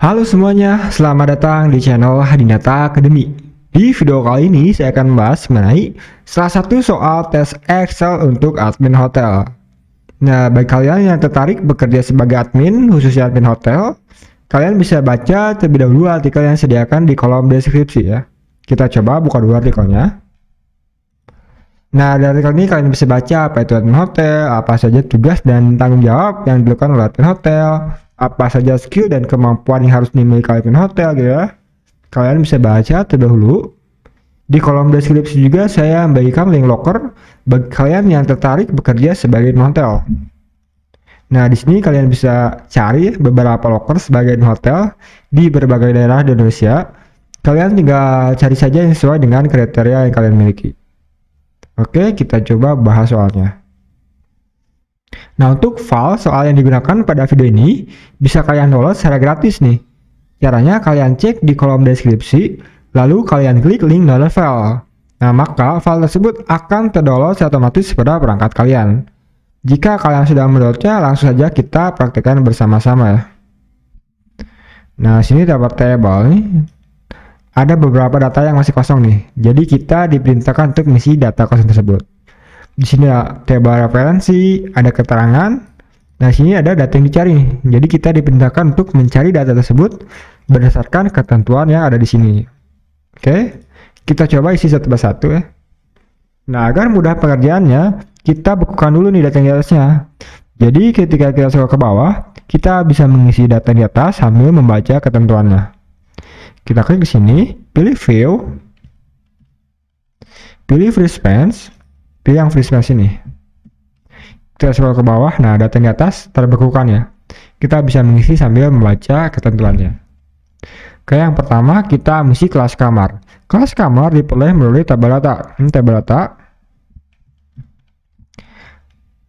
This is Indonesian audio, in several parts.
Halo semuanya, selamat datang di channel Hadinata Academy. Di video kali ini saya akan membahas mengenai salah satu soal tes Excel untuk admin hotel. Nah, bagi kalian yang tertarik bekerja sebagai admin, khususnya admin hotel, kalian bisa baca terlebih dahulu artikel yang sediakan di kolom deskripsi ya. Kita coba buka dulu artikelnya. Nah, dari artikel ini kalian bisa baca apa itu admin hotel, apa saja tugas dan tanggung jawab yang dilakukan oleh admin hotel, apa saja skill dan kemampuan yang harus dimiliki admin hotel gitu ya. Kalian bisa baca terdahulu. Di kolom deskripsi juga saya memberikan link locker bagi kalian yang tertarik bekerja sebagai admin hotel. Nah, di sini kalian bisa cari beberapa locker sebagai hotel di berbagai daerah di Indonesia. Kalian tinggal cari saja yang sesuai dengan kriteria yang kalian miliki. Oke, kita coba bahas soalnya. Nah, untuk file soal yang digunakan pada video ini, bisa kalian download secara gratis nih. Caranya kalian cek di kolom deskripsi, lalu kalian klik link download file. Nah, maka file tersebut akan terdownload secara otomatis pada perangkat kalian. Jika kalian sudah mendownloadnya, langsung saja kita praktekkan bersama-sama ya. Nah, sini dapat table nih, ada beberapa data yang masih kosong nih. Jadi kita diperintahkan untuk mengisi data kosong tersebut. Di sini ada tabel referensi, ada keterangan. Nah, di sini ada data yang dicari Jadi kita diperintahkan untuk mencari data tersebut berdasarkan ketentuan yang ada di sini. Oke, kita coba isi satu persatu ya. Nah, agar mudah pekerjaannya, kita bekukan dulu nih data yang di atasnya. Jadi ketika kita scroll ke bawah, kita bisa mengisi data di atas sambil membaca ketentuannya. Kita klik di sini, pilih view, pilih free spans, pilih yang free spans ini. Kita scroll ke bawah, nah data di atas terbekukan ya. Kita bisa mengisi sambil membaca ketentuannya. Oke, yang pertama kita mengisi kelas kamar. Kelas kamar diperoleh melalui tabel data. Ini tabel data.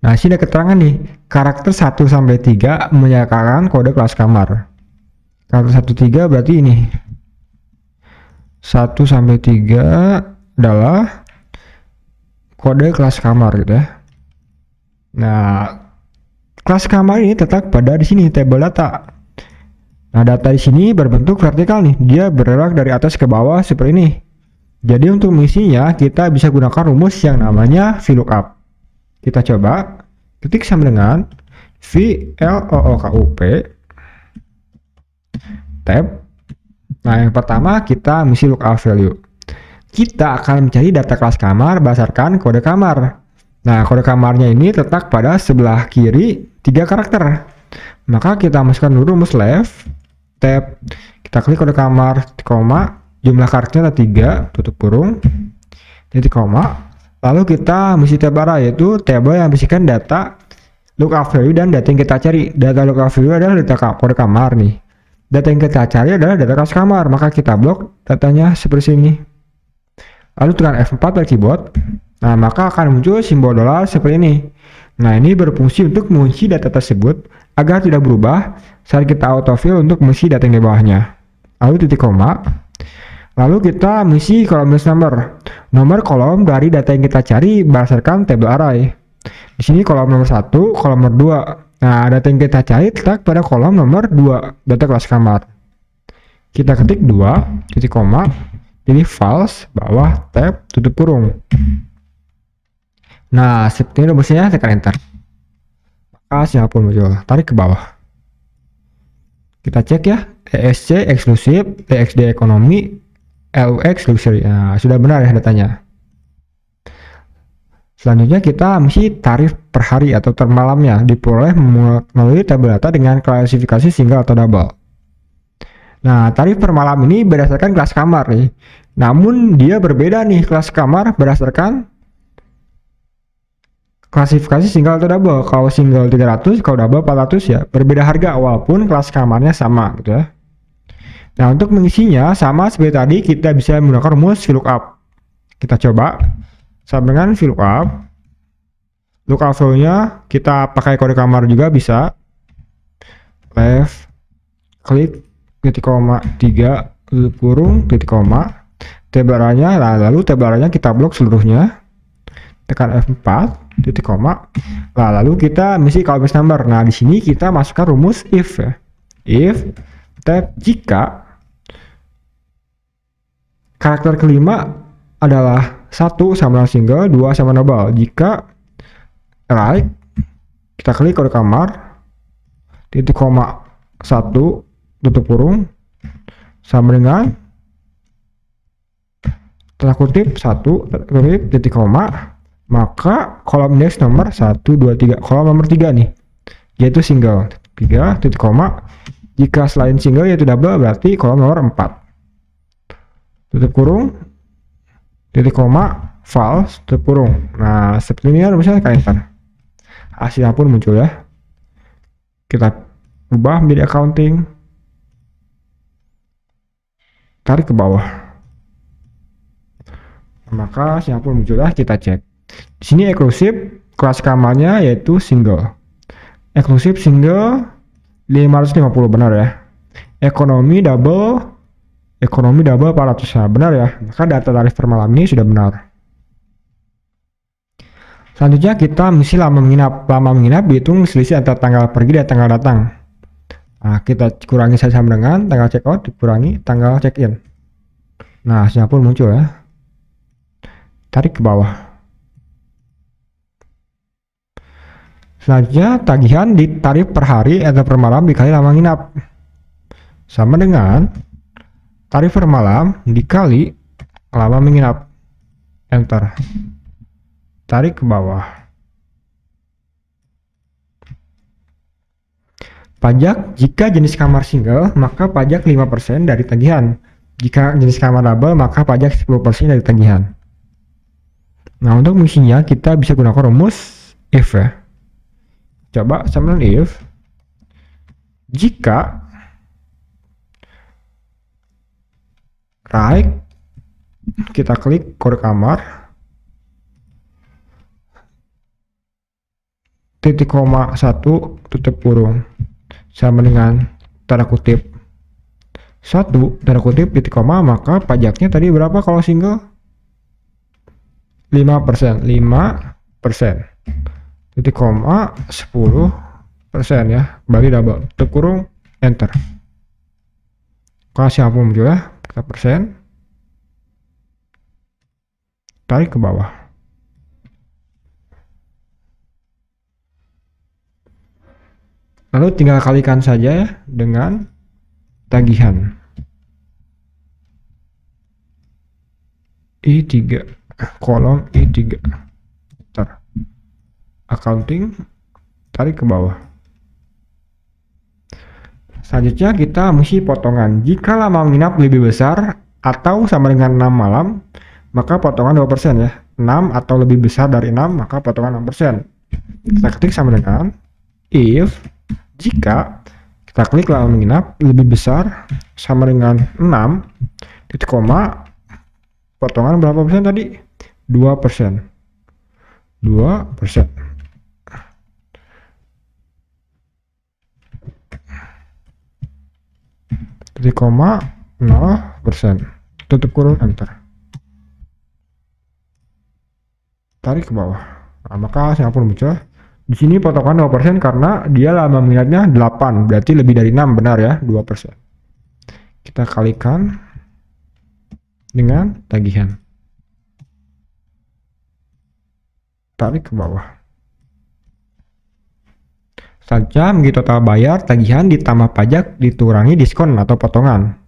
Nah, sini ada keterangan nih, karakter 1 sampai 3 menyatakan kode kelas kamar. Karakter 1 3 berarti ini 1 sampai 3 adalah kode kelas kamar gitu ya. Nah, kelas kamar ini tetap pada di sini table data. Nah, data di sini berbentuk vertikal nih. Dia bergerak dari atas ke bawah seperti ini. Jadi untuk mengisinya kita bisa gunakan rumus yang namanya VLOOKUP. Kita coba ketik sama dengan VLOOKUP tab Nah, yang pertama kita mesti lookup value. Kita akan mencari data kelas kamar berdasarkan kode kamar. Nah, kode kamarnya ini terletak pada sebelah kiri tiga karakter. Maka kita masukkan dulu rumus left, tab, kita klik kode kamar, koma, jumlah karakternya ada tiga, tutup kurung, jadi koma. Lalu kita mesti tabara yaitu table yang berisikan data lookup value dan data yang kita cari. Data lookup value adalah data kode kamar nih. Data yang kita cari ya, adalah data kelas kamar, maka kita blok datanya seperti ini. Lalu tekan F4 dari keyboard, nah maka akan muncul simbol dolar seperti ini. Nah ini berfungsi untuk mengunci data tersebut agar tidak berubah saat kita autofill untuk mengisi data yang di bawahnya. Lalu titik koma, Lalu kita mengisi kolom list number. Nomor kolom dari data yang kita cari berdasarkan table array. Di sini kolom nomor 1, kolom nomor 2. Nah, data yang kita cari terletak pada kolom nomor 2, data kelas kamar. Kita ketik 2, titik koma, pilih false, bawah, tab, tutup kurung. Nah, seperti ini dobusnya tekan enter. Maka pun muncul, tarik ke bawah. Kita cek ya, ESC eksklusif, TXD e ekonomi, LUX luxury. Nah, sudah benar ya datanya. Selanjutnya kita mesti tarif per hari atau per malamnya diperoleh melalui tabel data dengan klasifikasi single atau double. Nah, tarif per malam ini berdasarkan kelas kamar nih. Namun dia berbeda nih kelas kamar berdasarkan klasifikasi single atau double. Kalau single 300, kalau double 400 ya. Berbeda harga walaupun kelas kamarnya sama gitu ya. Nah, untuk mengisinya sama seperti tadi kita bisa menggunakan rumus VLOOKUP. Kita coba sama dengan VLOOKUP. Lookup value-nya kita pakai kode kamar juga bisa. Left klik titik koma 3 kurung titik koma tebarannya nah, lalu tebarannya kita blok seluruhnya tekan F4 titik koma nah, lalu kita misi kalbis number nah di sini kita masukkan rumus if ya if tab jika karakter kelima adalah satu sama single, dua sama double. Jika right, kita klik kode kamar, titik koma 1, tutup kurung sama dengan telah kutip satu kutip titik koma maka kolom next nomor 1 2 3 kolom nomor 3 nih yaitu single 3 titik koma jika selain single yaitu double berarti kolom nomor 4 tutup kurung titik koma false terkurung nah seperti ini kan harusnya kaitkan hasilnya pun muncul ya kita ubah menjadi accounting tarik ke bawah maka hasilnya pun muncul ya kita cek di sini eksklusif kelas kamarnya yaitu single eksklusif single 550 benar ya ekonomi double ekonomi double 400 ya benar ya maka data tarif per ini sudah benar selanjutnya kita mengisi lama menginap lama menginap dihitung selisih antara tanggal pergi dan tanggal datang nah kita kurangi saja sama dengan tanggal check out dikurangi tanggal check in nah hasilnya pun muncul ya tarik ke bawah selanjutnya tagihan di tarif per hari atau per malam dikali lama menginap sama dengan tarif per malam dikali lama menginap enter tarik ke bawah pajak jika jenis kamar single maka pajak 5% dari tagihan jika jenis kamar double maka pajak 10% dari tagihan nah untuk misinya kita bisa gunakan rumus if ya coba sambil if jika right kita klik kode kamar titik koma satu tutup kurung sama dengan tanda kutip satu tanda kutip titik koma maka pajaknya tadi berapa kalau single 5 persen 5 persen titik koma 10 persen ya bagi double tutup kurung enter kasih ampun juga kita persen tarik ke bawah lalu tinggal kalikan saja ya dengan tagihan I3 kolom I3 Bentar. accounting tarik ke bawah Selanjutnya kita mengisi potongan. Jika lama menginap lebih besar atau sama dengan 6 malam, maka potongan 2% ya. 6 atau lebih besar dari 6, maka potongan 6%. Kita ketik sama dengan if jika kita klik lama menginap lebih besar sama dengan 6 titik koma potongan berapa persen tadi? 2 persen. 2 persen. persen tutup kurung enter tarik ke bawah nah, maka Singapura muncul di sini potongan 2% karena dia lama melihatnya 8 berarti lebih dari 6 benar ya 2% kita kalikan dengan tagihan tarik ke bawah saja begitu total bayar tagihan ditambah pajak diturangi diskon atau potongan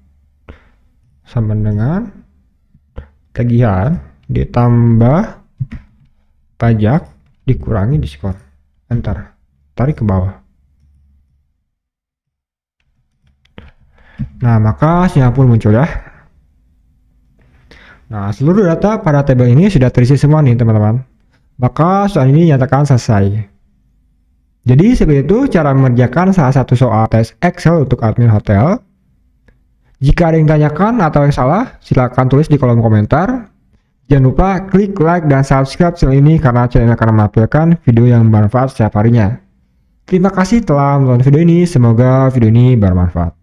sama dengan tagihan ditambah pajak dikurangi diskon enter tarik ke bawah nah maka sinyal muncul ya nah seluruh data pada tabel ini sudah terisi semua nih teman-teman maka soal ini nyatakan selesai jadi seperti itu cara mengerjakan salah satu soal tes Excel untuk admin hotel. Jika ada yang tanyakan atau yang salah, silakan tulis di kolom komentar. Jangan lupa klik like dan subscribe channel ini karena channel ini akan menampilkan video yang bermanfaat setiap harinya. Terima kasih telah menonton video ini, semoga video ini bermanfaat.